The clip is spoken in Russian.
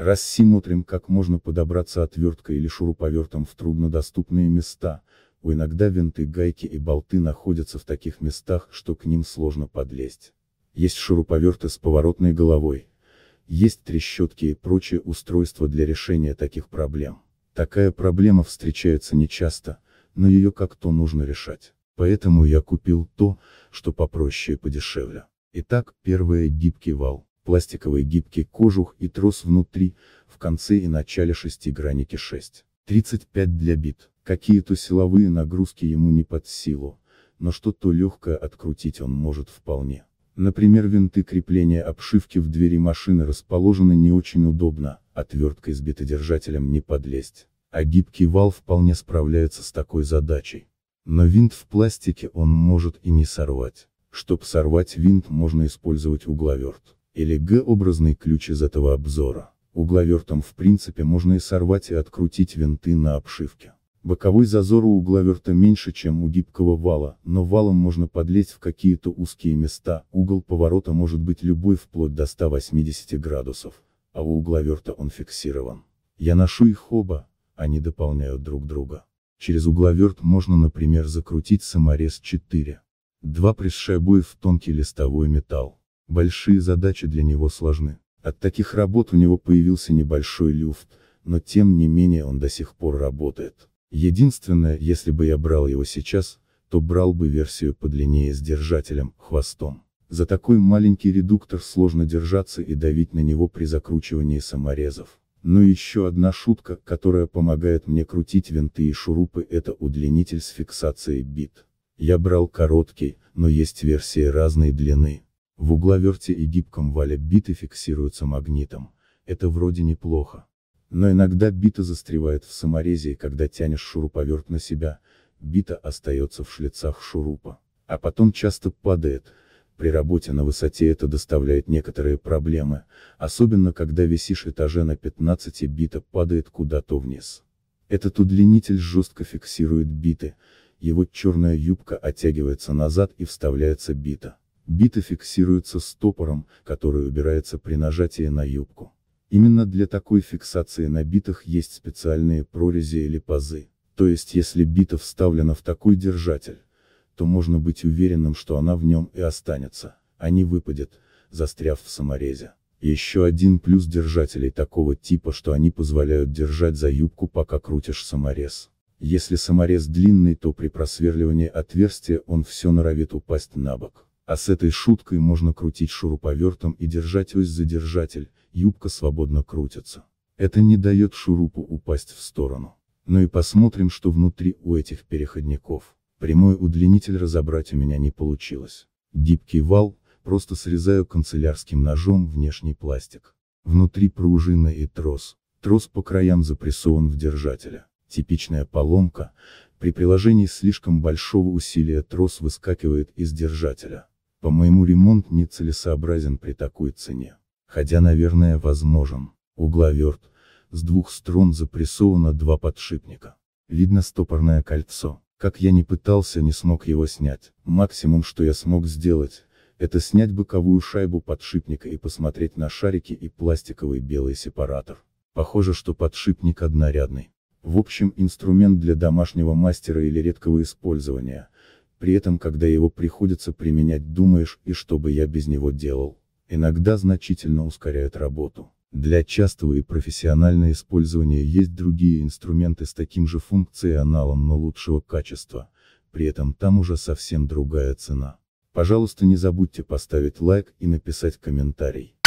Раз как можно подобраться отверткой или шуруповертом в труднодоступные места, у иногда винты, гайки и болты находятся в таких местах, что к ним сложно подлезть. Есть шуруповерты с поворотной головой, есть трещотки и прочие устройства для решения таких проблем. Такая проблема встречается нечасто, но ее как-то нужно решать. Поэтому я купил то, что попроще и подешевле. Итак, первое гибкий вал пластиковый гибкий кожух и трос внутри, в конце и начале шестигранники 6. 35 для бит. Какие-то силовые нагрузки ему не под силу, но что-то легкое открутить он может вполне. Например, винты крепления обшивки в двери машины расположены не очень удобно, отверткой с бетодержателем не подлезть. А гибкий вал вполне справляется с такой задачей. Но винт в пластике он может и не сорвать. Чтоб сорвать винт можно использовать угловерт или Г образный ключ из этого обзора. Угловертом в принципе можно и сорвать и открутить винты на обшивке. Боковой зазор у угловерта меньше, чем у гибкого вала, но валом можно подлезть в какие-то узкие места, угол поворота может быть любой вплоть до 180 градусов, а у угловерта он фиксирован. Я ношу их оба, они дополняют друг друга. Через угловерт можно, например, закрутить саморез 4. два пресс шайбой в тонкий листовой металл. Большие задачи для него сложны. От таких работ у него появился небольшой люфт, но тем не менее он до сих пор работает. Единственное, если бы я брал его сейчас, то брал бы версию подлиннее с держателем, хвостом. За такой маленький редуктор сложно держаться и давить на него при закручивании саморезов. Но еще одна шутка, которая помогает мне крутить винты и шурупы это удлинитель с фиксацией бит. Я брал короткий, но есть версии разной длины. В угловерте и гибком вале биты фиксируются магнитом, это вроде неплохо. Но иногда бита застревает в саморезе и когда тянешь шуруповерт на себя, бита остается в шлицах шурупа, а потом часто падает, при работе на высоте это доставляет некоторые проблемы, особенно когда висишь этаже на 15 и бита падает куда-то вниз. Этот удлинитель жестко фиксирует биты, его черная юбка оттягивается назад и вставляется бита. Биты фиксируются стопором, который убирается при нажатии на юбку. Именно для такой фиксации на битах есть специальные прорези или пазы. То есть если бита вставлена в такой держатель, то можно быть уверенным, что она в нем и останется, а не выпадет, застряв в саморезе. Еще один плюс держателей такого типа, что они позволяют держать за юбку, пока крутишь саморез. Если саморез длинный, то при просверливании отверстия он все норовит упасть на бок. А с этой шуткой можно крутить шуруповертом и держать ось за держатель, юбка свободно крутится. Это не дает шурупу упасть в сторону. Ну и посмотрим, что внутри у этих переходников. Прямой удлинитель разобрать у меня не получилось. Гибкий вал, просто срезаю канцелярским ножом внешний пластик. Внутри пружина и трос. Трос по краям запрессован в держателя. Типичная поломка, при приложении слишком большого усилия трос выскакивает из держателя. По-моему ремонт нецелесообразен при такой цене. Хотя наверное возможен. Угловерт. С двух сторон запрессовано два подшипника. Видно стопорное кольцо. Как я не пытался не смог его снять. Максимум что я смог сделать, это снять боковую шайбу подшипника и посмотреть на шарики и пластиковый белый сепаратор. Похоже, что подшипник однорядный. В общем, инструмент для домашнего мастера или редкого использования, при этом, когда его приходится применять, думаешь, и что бы я без него делал. Иногда значительно ускоряет работу. Для частого и профессионального использования есть другие инструменты с таким же функционалом, но лучшего качества. При этом там уже совсем другая цена. Пожалуйста, не забудьте поставить лайк и написать комментарий.